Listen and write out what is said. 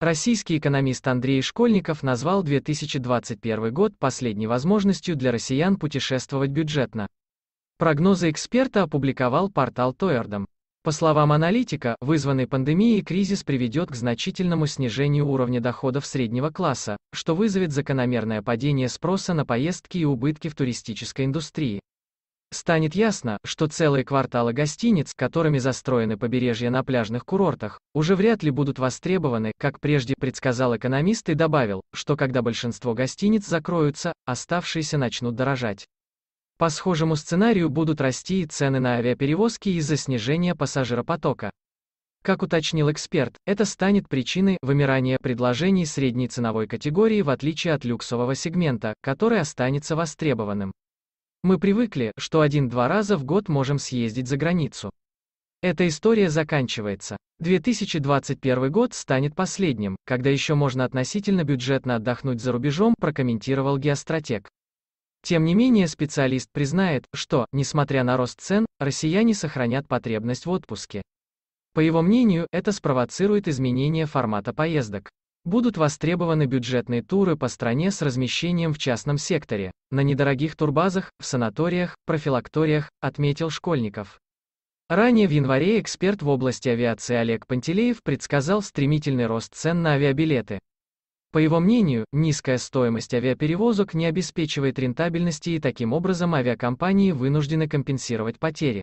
Российский экономист Андрей Школьников назвал 2021 год последней возможностью для россиян путешествовать бюджетно. Прогнозы эксперта опубликовал портал Тоэрдом. По словам аналитика, вызванный пандемией кризис приведет к значительному снижению уровня доходов среднего класса, что вызовет закономерное падение спроса на поездки и убытки в туристической индустрии. Станет ясно, что целые кварталы гостиниц, которыми застроены побережья на пляжных курортах, уже вряд ли будут востребованы, как прежде предсказал экономист и добавил, что когда большинство гостиниц закроются, оставшиеся начнут дорожать. По схожему сценарию будут расти и цены на авиаперевозки из-за снижения пассажиропотока. Как уточнил эксперт, это станет причиной вымирания предложений средней ценовой категории в отличие от люксового сегмента, который останется востребованным. Мы привыкли, что один-два раза в год можем съездить за границу. Эта история заканчивается. 2021 год станет последним, когда еще можно относительно бюджетно отдохнуть за рубежом, прокомментировал геостратег. Тем не менее специалист признает, что, несмотря на рост цен, россияне сохранят потребность в отпуске. По его мнению, это спровоцирует изменение формата поездок. Будут востребованы бюджетные туры по стране с размещением в частном секторе, на недорогих турбазах, в санаториях, профилакториях, отметил Школьников. Ранее в январе эксперт в области авиации Олег Пантелеев предсказал стремительный рост цен на авиабилеты. По его мнению, низкая стоимость авиаперевозок не обеспечивает рентабельности и таким образом авиакомпании вынуждены компенсировать потери.